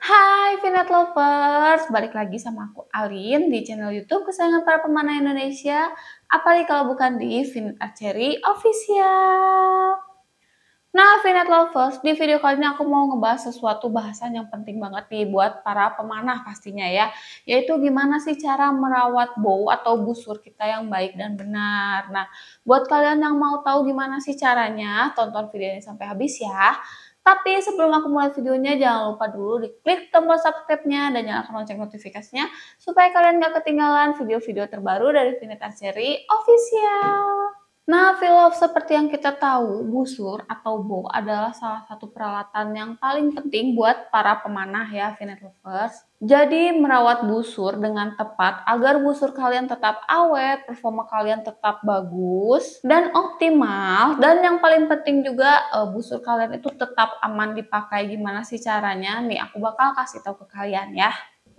Hai Vinet Lovers, balik lagi sama aku Alin di channel YouTube kesayangan para pemanah Indonesia. Apalagi kalau bukan di Vinet eh, Archery Official. Nah Vinet Lovers, di video kali ini aku mau ngebahas sesuatu bahasan yang penting banget nih buat para pemanah pastinya ya. Yaitu gimana sih cara merawat bow atau busur kita yang baik dan benar. Nah buat kalian yang mau tahu gimana sih caranya, tonton video ini sampai habis ya. Tapi sebelum aku mulai videonya, jangan lupa dulu diklik tombol subscribe-nya dan nyalakan lonceng notifikasinya supaya kalian gak ketinggalan video-video terbaru dari Vinita Seri Official. Nah, filof seperti yang kita tahu, busur atau bow adalah salah satu peralatan yang paling penting buat para pemanah ya, finet Lovers. Jadi, merawat busur dengan tepat agar busur kalian tetap awet, performa kalian tetap bagus dan optimal. Dan yang paling penting juga, busur eh, kalian itu tetap aman dipakai. Gimana sih caranya? Nih, aku bakal kasih tahu ke kalian ya.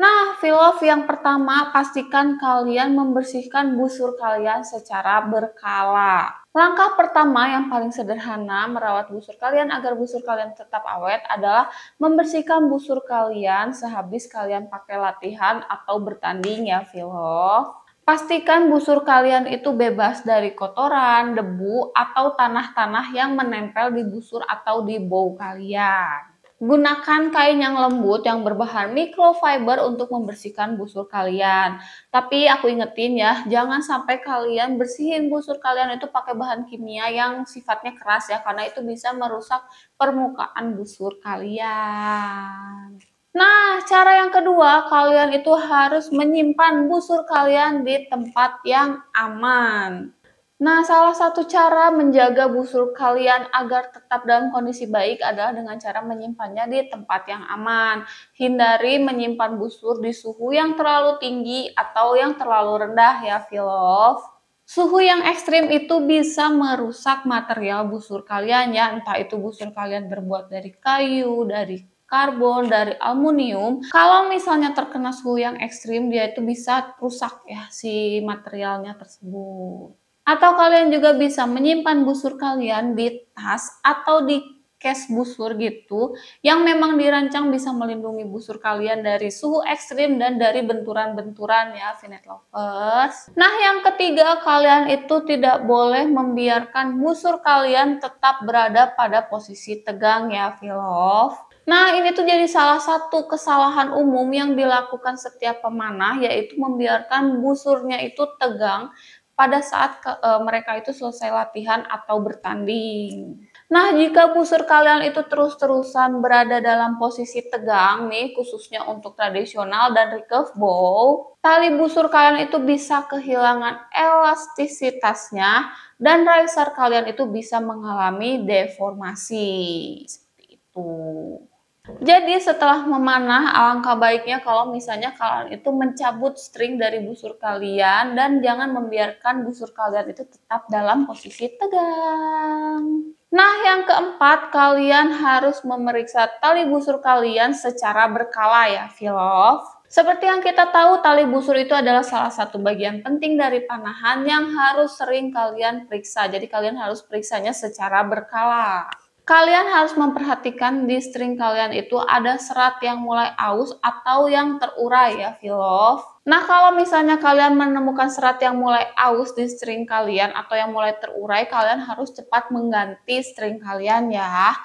Nah, filof yang pertama, pastikan kalian membersihkan busur kalian secara berkala. Langkah pertama yang paling sederhana merawat busur kalian agar busur kalian tetap awet adalah membersihkan busur kalian sehabis kalian pakai latihan atau bertanding ya, filof. Pastikan busur kalian itu bebas dari kotoran, debu, atau tanah-tanah yang menempel di busur atau di bow kalian. Gunakan kain yang lembut yang berbahan microfiber untuk membersihkan busur kalian. Tapi aku ingetin ya, jangan sampai kalian bersihin busur kalian itu pakai bahan kimia yang sifatnya keras ya, karena itu bisa merusak permukaan busur kalian. Nah, cara yang kedua, kalian itu harus menyimpan busur kalian di tempat yang aman. Nah, salah satu cara menjaga busur kalian agar tetap dalam kondisi baik adalah dengan cara menyimpannya di tempat yang aman. Hindari menyimpan busur di suhu yang terlalu tinggi atau yang terlalu rendah ya, Filof. Suhu yang ekstrim itu bisa merusak material busur kalian ya, entah itu busur kalian berbuat dari kayu, dari karbon, dari aluminium. Kalau misalnya terkena suhu yang ekstrim, dia itu bisa rusak ya si materialnya tersebut. Atau kalian juga bisa menyimpan busur kalian di tas atau di case busur gitu yang memang dirancang bisa melindungi busur kalian dari suhu ekstrim dan dari benturan-benturan ya Vinet Lovers. Nah yang ketiga kalian itu tidak boleh membiarkan busur kalian tetap berada pada posisi tegang ya Filof. Nah, ini tuh jadi salah satu kesalahan umum yang dilakukan setiap pemanah, yaitu membiarkan busurnya itu tegang pada saat ke, e, mereka itu selesai latihan atau bertanding. Nah, jika busur kalian itu terus-terusan berada dalam posisi tegang nih, khususnya untuk tradisional dan recurve bow, tali busur kalian itu bisa kehilangan elastisitasnya dan riser kalian itu bisa mengalami deformasi. Seperti itu. Jadi setelah memanah, alangkah baiknya kalau misalnya kalian itu mencabut string dari busur kalian dan jangan membiarkan busur kalian itu tetap dalam posisi tegang. Nah, yang keempat, kalian harus memeriksa tali busur kalian secara berkala ya, Filof. Seperti yang kita tahu, tali busur itu adalah salah satu bagian penting dari panahan yang harus sering kalian periksa. Jadi kalian harus periksanya secara berkala. Kalian harus memperhatikan di string kalian itu ada serat yang mulai aus atau yang terurai ya, Filof. Nah, kalau misalnya kalian menemukan serat yang mulai aus di string kalian atau yang mulai terurai, kalian harus cepat mengganti string kalian ya.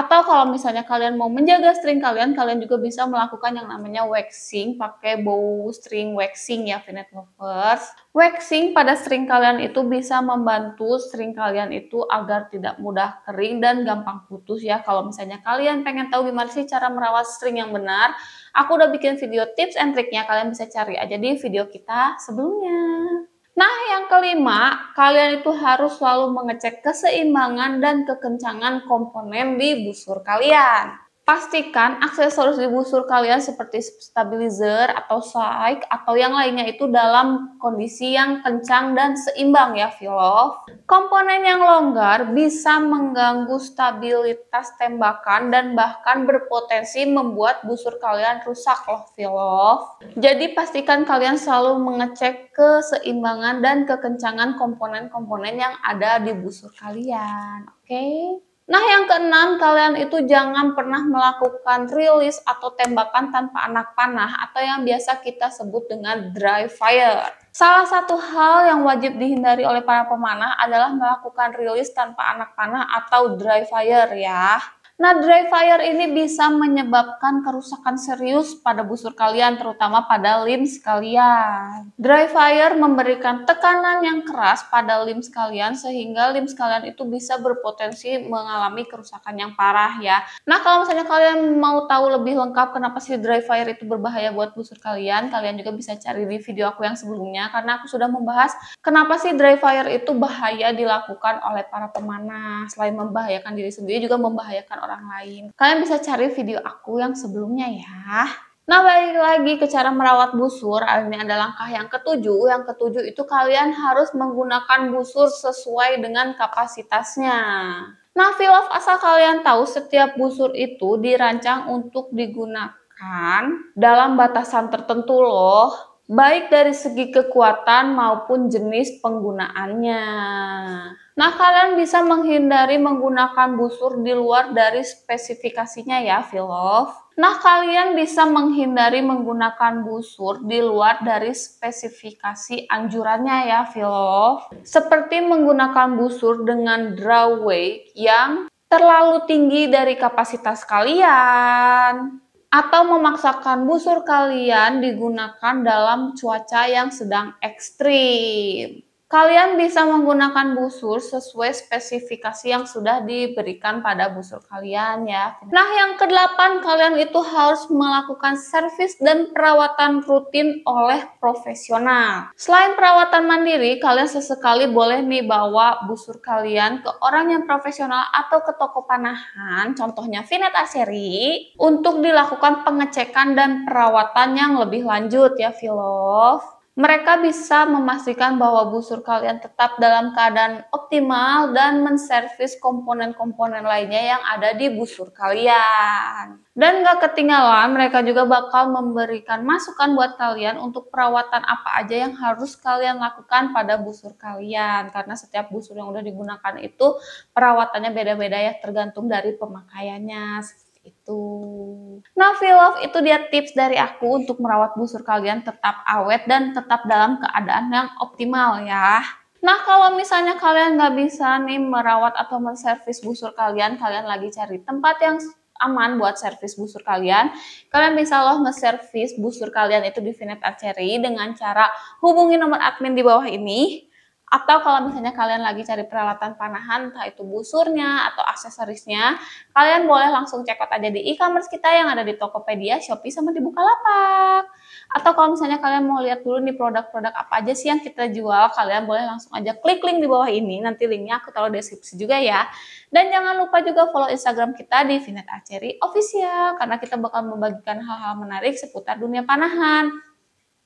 Atau kalau misalnya kalian mau menjaga string kalian, kalian juga bisa melakukan yang namanya waxing pakai bow string waxing ya Vinet Lovers. Waxing pada string kalian itu bisa membantu string kalian itu agar tidak mudah kering dan gampang putus ya. Kalau misalnya kalian pengen tahu gimana sih cara merawat string yang benar, aku udah bikin video tips and triknya. Kalian bisa cari aja di video kita sebelumnya. Nah, yang kelima, kalian itu harus selalu mengecek keseimbangan dan kekencangan komponen di busur kalian. Pastikan aksesoris di busur kalian seperti stabilizer atau side atau yang lainnya itu dalam kondisi yang kencang dan seimbang ya Vilov. Komponen yang longgar bisa mengganggu stabilitas tembakan dan bahkan berpotensi membuat busur kalian rusak loh Vilov. Jadi pastikan kalian selalu mengecek keseimbangan dan kekencangan komponen-komponen yang ada di busur kalian. Oke? Okay? Nah, yang keenam, kalian itu jangan pernah melakukan rilis atau tembakan tanpa anak panah atau yang biasa kita sebut dengan dry fire. Salah satu hal yang wajib dihindari oleh para pemanah adalah melakukan rilis tanpa anak panah atau dry fire ya. Nah, dry fire ini bisa menyebabkan kerusakan serius pada busur kalian, terutama pada limbs kalian. Dry fire memberikan tekanan yang keras pada limbs kalian sehingga limbs kalian itu bisa berpotensi mengalami kerusakan yang parah ya. Nah, kalau misalnya kalian mau tahu lebih lengkap kenapa sih dry fire itu berbahaya buat busur kalian, kalian juga bisa cari di video aku yang sebelumnya karena aku sudah membahas kenapa sih dry fire itu bahaya dilakukan oleh para pemanah. Selain membahayakan diri sendiri juga membahayakan orang orang lain. Kalian bisa cari video aku yang sebelumnya ya. Nah, balik lagi ke cara merawat busur. Ini ada langkah yang ketujuh. Yang ketujuh itu kalian harus menggunakan busur sesuai dengan kapasitasnya. Nah, filof asal kalian tahu setiap busur itu dirancang untuk digunakan dalam batasan tertentu loh. Baik dari segi kekuatan maupun jenis penggunaannya. Nah, kalian bisa menghindari menggunakan busur di luar dari spesifikasinya ya, Filof. Nah, kalian bisa menghindari menggunakan busur di luar dari spesifikasi anjurannya ya, Filof. Seperti menggunakan busur dengan draw weight yang terlalu tinggi dari kapasitas kalian atau memaksakan busur kalian digunakan dalam cuaca yang sedang ekstrim. Kalian bisa menggunakan busur sesuai spesifikasi yang sudah diberikan pada busur kalian ya. Nah, yang kedelapan kalian itu harus melakukan servis dan perawatan rutin oleh profesional. Selain perawatan mandiri, kalian sesekali boleh nih bawa busur kalian ke orang yang profesional atau ke toko panahan, contohnya Vinet Aseri, untuk dilakukan pengecekan dan perawatan yang lebih lanjut ya, Vilov. Mereka bisa memastikan bahwa busur kalian tetap dalam keadaan optimal dan menservis komponen-komponen lainnya yang ada di busur kalian. Dan gak ketinggalan, mereka juga bakal memberikan masukan buat kalian untuk perawatan apa aja yang harus kalian lakukan pada busur kalian. Karena setiap busur yang udah digunakan itu perawatannya beda-beda ya tergantung dari pemakaiannya gitu. Nah, love itu dia tips dari aku untuk merawat busur kalian tetap awet dan tetap dalam keadaan yang optimal ya. Nah, kalau misalnya kalian nggak bisa nih merawat atau menservis busur kalian, kalian lagi cari tempat yang aman buat servis busur kalian. Kalian bisa loh nge service busur kalian itu di Vinet Archery dengan cara hubungi nomor admin di bawah ini atau kalau misalnya kalian lagi cari peralatan panahan, entah itu busurnya atau aksesorisnya, kalian boleh langsung check out aja di e-commerce kita yang ada di Tokopedia, Shopee, sama di Bukalapak. Atau kalau misalnya kalian mau lihat dulu nih produk-produk apa aja sih yang kita jual, kalian boleh langsung aja klik link di bawah ini, nanti linknya aku taruh deskripsi juga ya. Dan jangan lupa juga follow Instagram kita di Vinet Aceri Official, karena kita bakal membagikan hal-hal menarik seputar dunia panahan.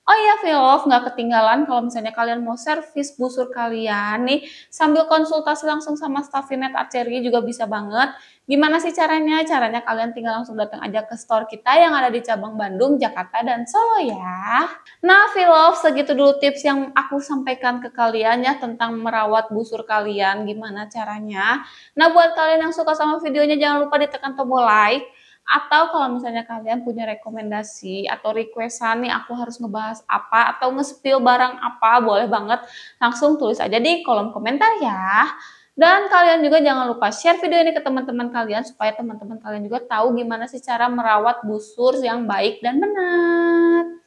Oh iya, Velov, nggak ketinggalan kalau misalnya kalian mau servis busur kalian nih, sambil konsultasi langsung sama Staffinet Archery juga bisa banget. Gimana sih caranya? Caranya kalian tinggal langsung datang aja ke store kita yang ada di cabang Bandung, Jakarta, dan Solo ya. Nah, Velov, segitu dulu tips yang aku sampaikan ke kalian ya tentang merawat busur kalian, gimana caranya. Nah, buat kalian yang suka sama videonya, jangan lupa ditekan tombol like atau kalau misalnya kalian punya rekomendasi atau requestan nih aku harus ngebahas apa atau nge barang apa, boleh banget langsung tulis aja di kolom komentar ya. Dan kalian juga jangan lupa share video ini ke teman-teman kalian supaya teman-teman kalian juga tahu gimana sih cara merawat busur yang baik dan benar.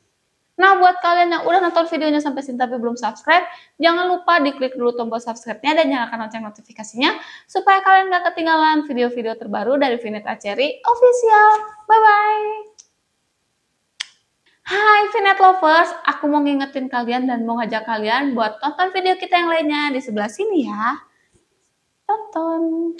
Nah, buat kalian yang udah nonton videonya sampai sini tapi belum subscribe, jangan lupa diklik dulu tombol subscribe-nya dan nyalakan lonceng notifikasinya supaya kalian gak ketinggalan video-video terbaru dari Vinet Aceri Official. Bye-bye! Hai Vinet Lovers, aku mau ngingetin kalian dan mau ngajak kalian buat tonton video kita yang lainnya di sebelah sini ya. Tonton!